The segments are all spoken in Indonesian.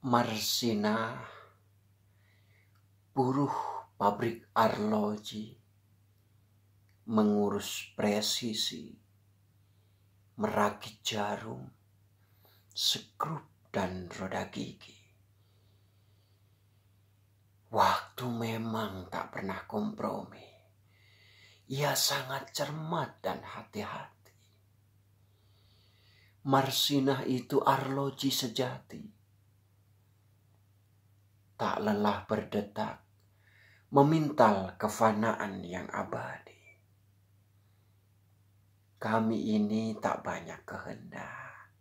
Marsina, buruh pabrik arloji, mengurus presisi, merakit jarum, sekrup dan roda gigi. Waktu memang tak pernah kompromi. Ia sangat cermat dan hati-hati. Marsinah itu arloji sejati tak lelah berdetak, memintal kefanaan yang abadi. Kami ini tak banyak kehendak,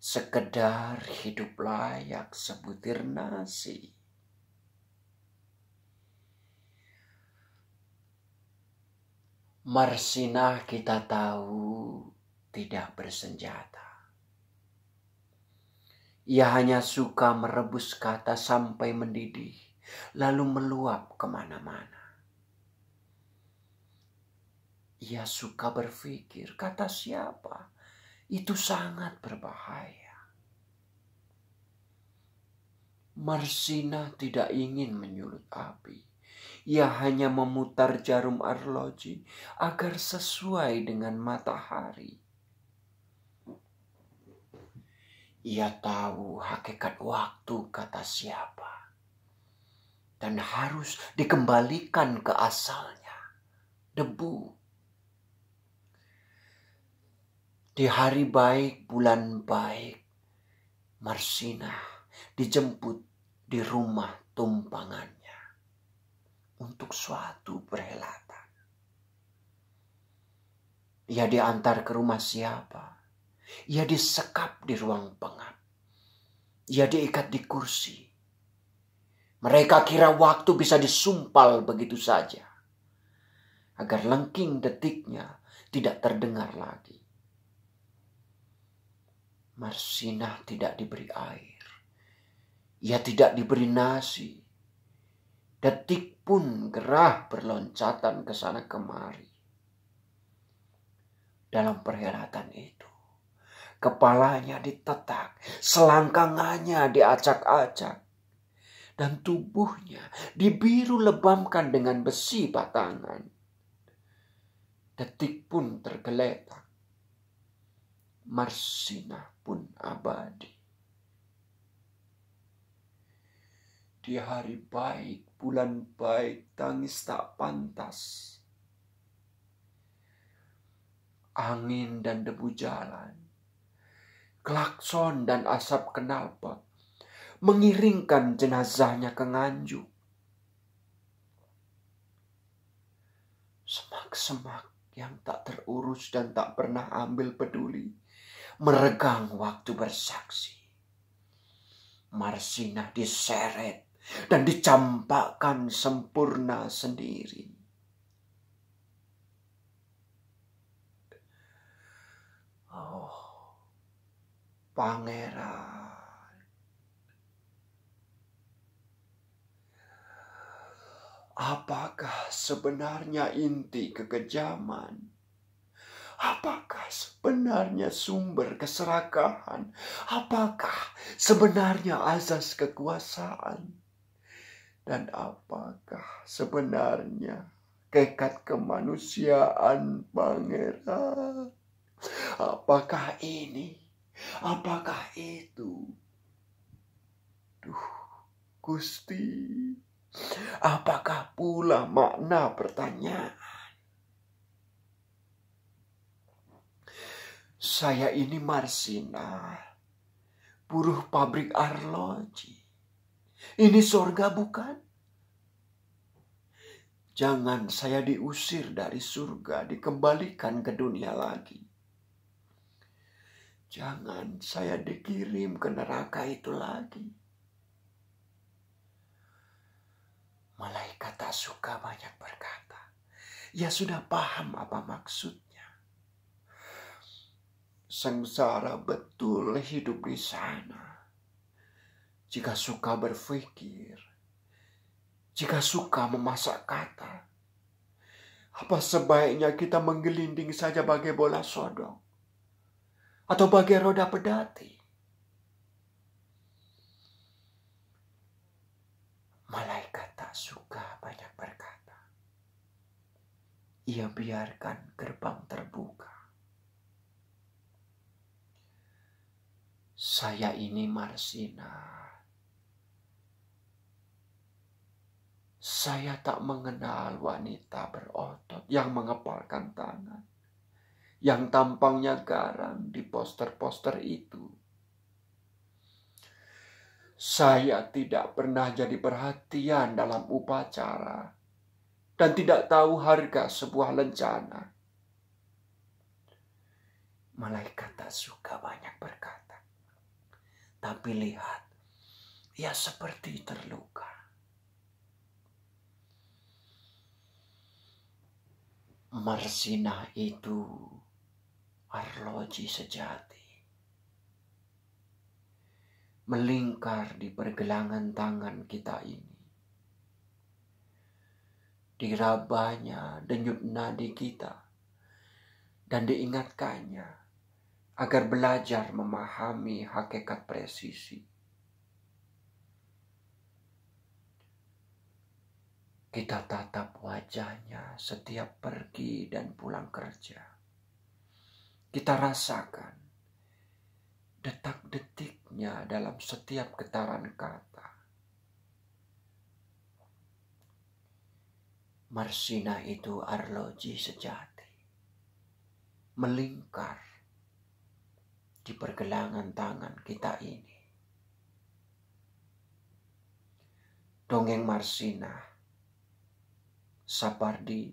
sekedar hidup layak sebutir nasi. Marsinah kita tahu tidak bersenjata ia hanya suka merebus kata sampai mendidih, lalu meluap kemana-mana. Ia suka berpikir, kata siapa? Itu sangat berbahaya. Marsina tidak ingin menyulut api. Ia hanya memutar jarum arloji agar sesuai dengan matahari Ia tahu hakikat waktu kata siapa. Dan harus dikembalikan ke asalnya. Debu. Di hari baik, bulan baik, Marsina dijemput di rumah tumpangannya untuk suatu perhelatan. Ia diantar ke rumah siapa? Ia disekap di ruang pengap. Ia diikat di kursi. Mereka kira waktu bisa disumpal begitu saja. Agar lengking detiknya tidak terdengar lagi. Marsina tidak diberi air. Ia tidak diberi nasi. Detik pun gerah berloncatan ke sana kemari. Dalam perhelatan itu kepalanya ditetak, selangkangannya diacak-acak, dan tubuhnya dibiru lebamkan dengan besi batangan. Detik pun tergeletak, Marsina pun abadi. Di hari baik, bulan baik, tangis tak pantas. Angin dan debu jalan klakson dan asap kenalpot mengiringkan jenazahnya ke Nganjuk. Semak-semak yang tak terurus dan tak pernah ambil peduli meregang waktu bersaksi. Marsina diseret dan dicampakkan sempurna sendiri. Oh, pangeran. Apakah sebenarnya inti kekejaman? Apakah sebenarnya sumber keserakahan? Apakah sebenarnya azas kekuasaan? Dan apakah sebenarnya kekat kemanusiaan pangeran? Apakah ini Apakah itu? Duh, Gusti, apakah pula makna pertanyaan? Saya ini Marsina, buruh pabrik arloji. Ini surga bukan? Jangan saya diusir dari surga, dikembalikan ke dunia lagi. Jangan saya dikirim ke neraka itu lagi. Malaikat tak suka banyak berkata, "Ya sudah paham apa maksudnya. Sengsara betul hidup di sana. Jika suka berpikir, jika suka memasak kata, apa sebaiknya kita menggelinding saja bagai bola sodok? atau bagai roda pedati. Malaikat tak suka banyak berkata. Ia biarkan gerbang terbuka. Saya ini Marsina. Saya tak mengenal wanita berotot yang mengepalkan tangan yang tampangnya garang di poster-poster itu. Saya tidak pernah jadi perhatian dalam upacara dan tidak tahu harga sebuah lencana. Malaikat tak suka banyak berkata, tapi lihat, ia seperti terluka. Marsina itu arloji sejati. Melingkar di pergelangan tangan kita ini. Dirabanya denyut nadi kita dan diingatkannya agar belajar memahami hakikat presisi. Kita tatap wajahnya setiap pergi dan pulang kerja kita rasakan detak-detiknya dalam setiap getaran kata. Marsina itu arloji sejati, melingkar di pergelangan tangan kita ini. Dongeng Marsina, Sapardi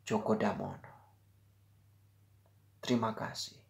Joko Damono Terima kasih.